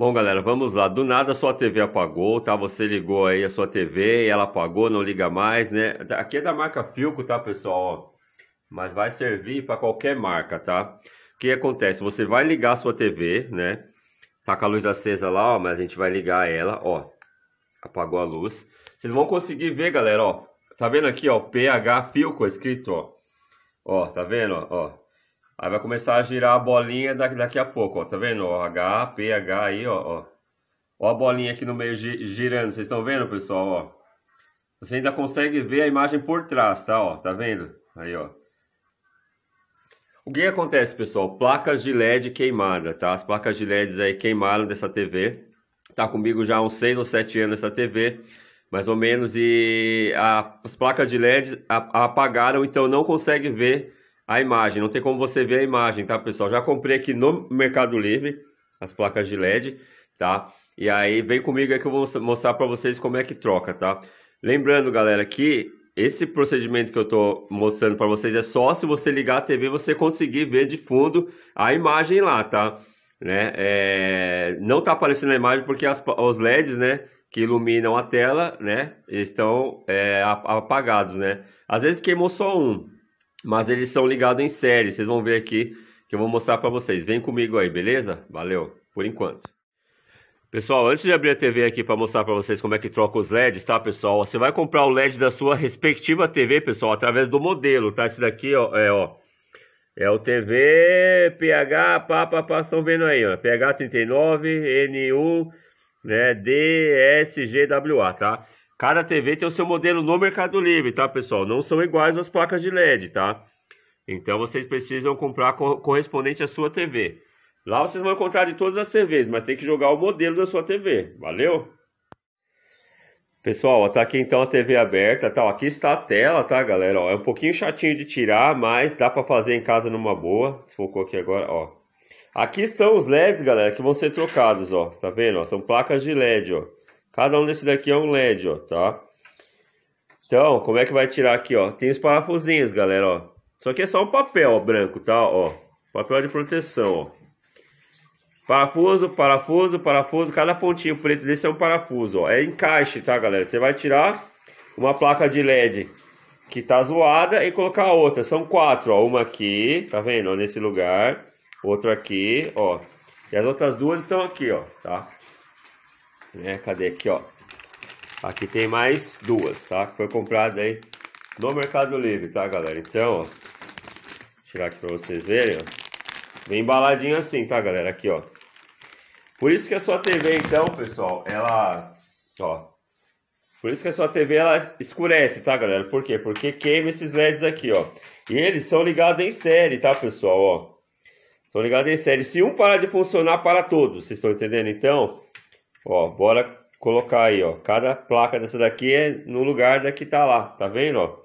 Bom, galera, vamos lá. Do nada a sua TV apagou, tá? Você ligou aí a sua TV e ela apagou, não liga mais, né? Aqui é da marca Filco, tá, pessoal? Mas vai servir para qualquer marca, tá? O que acontece? Você vai ligar a sua TV, né? Tá com a luz acesa lá, ó, mas a gente vai ligar ela, ó. Apagou a luz. Vocês vão conseguir ver, galera, ó. Tá vendo aqui, ó, PH Filco é escrito, ó. Ó, tá vendo, ó. Aí vai começar a girar a bolinha daqui, daqui a pouco, ó. Tá vendo? Ó, H, P, H aí, ó, ó. Ó a bolinha aqui no meio girando. Vocês estão vendo, pessoal, ó? Você ainda consegue ver a imagem por trás, tá? Ó, tá vendo? Aí, ó. O que acontece, pessoal? Placas de LED queimada, tá? As placas de LEDs aí queimaram dessa TV. Tá comigo já há uns 6 ou 7 anos essa TV, mais ou menos. E a, as placas de LED apagaram, então não consegue ver a imagem. Não tem como você ver a imagem, tá, pessoal? Já comprei aqui no Mercado Livre as placas de LED, tá? E aí vem comigo aí que eu vou mostrar para vocês como é que troca, tá? Lembrando, galera, que esse procedimento que eu tô mostrando para vocês é só se você ligar a TV você conseguir ver de fundo a imagem lá, tá? Né? É... Não tá aparecendo a imagem porque as, os LEDs, né? Que iluminam a tela, né? Estão é, apagados, né? Às vezes queimou só um, mas eles são ligados em série, vocês vão ver aqui que eu vou mostrar para vocês. Vem comigo aí, beleza? Valeu, por enquanto. Pessoal, antes de abrir a TV aqui para mostrar para vocês como é que troca os LEDs, tá, pessoal? Você vai comprar o LED da sua respectiva TV, pessoal, através do modelo, tá? Esse daqui, ó, é, ó, é o TV PH, pá, pá, pá, estão vendo aí, ó, PH39, nudsgwa né, DSGWA, tá? Cada TV tem o seu modelo no Mercado Livre, tá, pessoal? Não são iguais as placas de LED, tá? Então vocês precisam comprar correspondente à sua TV. Lá vocês vão encontrar de todas as TVs, mas tem que jogar o modelo da sua TV. Valeu? Pessoal, ó, tá aqui então a TV aberta, tá? Ó, aqui está a tela, tá, galera? Ó, é um pouquinho chatinho de tirar, mas dá para fazer em casa numa boa. Desfocou aqui agora, ó. Aqui estão os LEDs, galera, que vão ser trocados, ó. Tá vendo? Ó, são placas de LED, ó. Cada um desse daqui é um LED, ó, tá? Então, como é que vai tirar aqui, ó? Tem os parafusinhos, galera, ó. Isso aqui é só um papel, ó, branco, tá? Ó, papel de proteção, ó. Parafuso, parafuso, parafuso. Cada pontinho preto desse é um parafuso, ó. É encaixe, tá, galera? Você vai tirar uma placa de LED que tá zoada e colocar outra. São quatro, ó. Uma aqui, tá vendo? Ó, nesse lugar. Outra aqui, ó. E as outras duas estão aqui, ó, tá? né? Cadê aqui, ó? Aqui tem mais duas, tá? foi comprada aí no Mercado Livre, tá, galera? Então, ó, vou tirar aqui pra vocês verem, ó. Bem embaladinho assim, tá, galera? Aqui, ó. Por isso que a sua TV, então, pessoal, ela, ó. Por isso que a sua TV, ela escurece, tá, galera? Por quê? Porque queima esses LEDs aqui, ó. E eles são ligados em série, tá, pessoal, ó. São ligados em série. Se um parar de funcionar, para todos, vocês estão entendendo? Então, Ó, bora colocar aí, ó. Cada placa dessa daqui é no lugar da que tá lá, tá vendo, ó?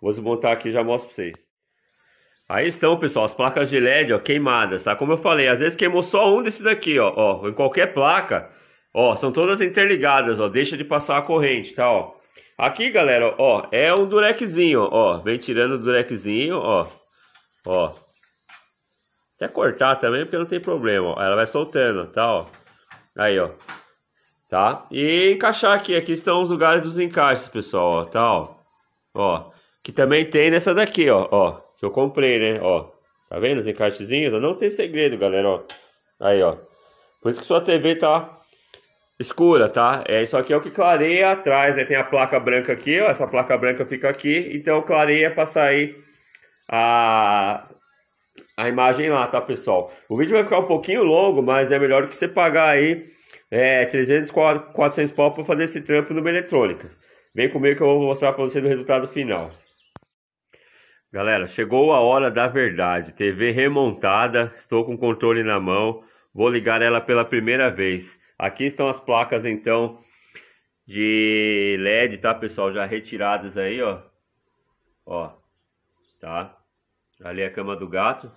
Vou desmontar aqui e já mostro pra vocês. Aí estão, pessoal, as placas de LED, ó, queimadas, tá? Como eu falei, às vezes queimou só um desses daqui, ó, ó, em qualquer placa, ó, são todas interligadas, ó, deixa de passar a corrente, tá, ó. Aqui, galera, ó, é um dureczinho, ó, vem tirando o dureczinho, ó, ó. Até cortar também, porque não tem problema, ó, ela vai soltando, tá, ó. Aí, ó. Tá? E encaixar aqui. Aqui estão os lugares dos encaixes, pessoal. Ó, tá, ó. Ó. Que também tem nessa daqui, ó. Ó. Que eu comprei, né? Ó. Tá vendo os encaixezinhos? Não tem segredo, galera, ó. Aí, ó. Por isso que sua TV tá escura, tá? É, isso aqui é o que clareia atrás, né? Tem a placa branca aqui, ó. Essa placa branca fica aqui. Então, clareia pra sair a, a imagem lá, tá, pessoal? O vídeo vai ficar um pouquinho longo, mas é melhor que você pagar aí é, 300, 400 pau para fazer esse trampo numa eletrônica. Vem comigo que eu vou mostrar para vocês o resultado final. Galera, chegou a hora da verdade. TV remontada, estou com o controle na mão. Vou ligar ela pela primeira vez. Aqui estão as placas, então, de LED, tá, pessoal? Já retiradas aí, ó. Ó, tá? Ali é a cama do gato.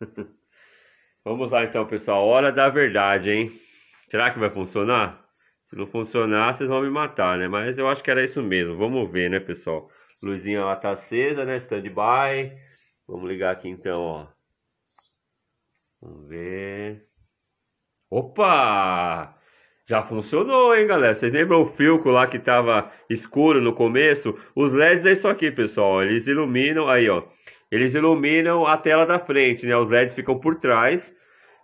Vamos lá então, pessoal. Hora da verdade, hein? Será que vai funcionar? Se não funcionar, vocês vão me matar, né? Mas eu acho que era isso mesmo. Vamos ver, né, pessoal? Luzinha lá tá acesa, né? Standby. Vamos ligar aqui então, ó. Vamos ver. Opa! Já funcionou, hein, galera? Vocês lembram o filco lá que tava escuro no começo? Os LEDs é isso aqui, pessoal. Eles iluminam aí, ó eles iluminam a tela da frente, né? Os LEDs ficam por trás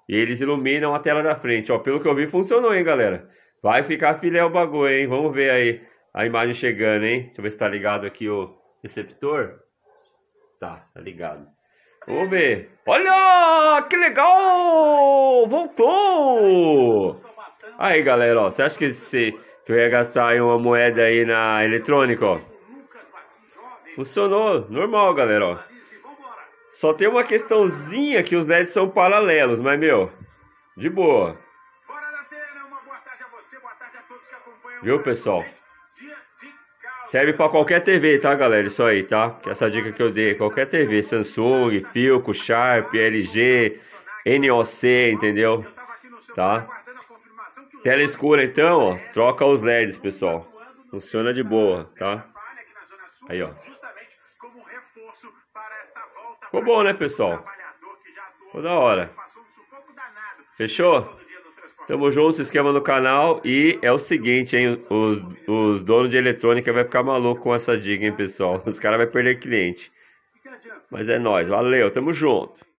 e eles iluminam a tela da frente. Ó, pelo que eu vi, funcionou, hein, galera? Vai ficar filé o bagulho, hein? Vamos ver aí a imagem chegando, hein? Deixa eu ver se tá ligado aqui o receptor. Tá, tá ligado. Vamos ver. Olha, que legal! Voltou! Aí, galera, ó, você acha que, se, que eu ia gastar uma moeda aí na eletrônica, ó? Funcionou, normal, galera, ó. Só tem uma questãozinha que os LEDs são paralelos, mas, é, meu, de boa. Viu, pessoal? Serve para qualquer TV, tá, galera? Isso aí, tá? Que essa dica que eu dei, qualquer TV, Samsung, Philco, Sharp, LG, NOC, entendeu? Tá? Tela escura, então, ó, troca os LEDs, pessoal. Funciona de boa, tá? Aí, ó. Ficou bom, né, pessoal? Ficou da hora. Fechou? Tamo junto, se inscreva no canal e é o seguinte, hein? Os, os donos de eletrônica vai ficar maluco com essa dica, hein, pessoal? Os caras vão perder cliente. Mas é nós, valeu, tamo junto.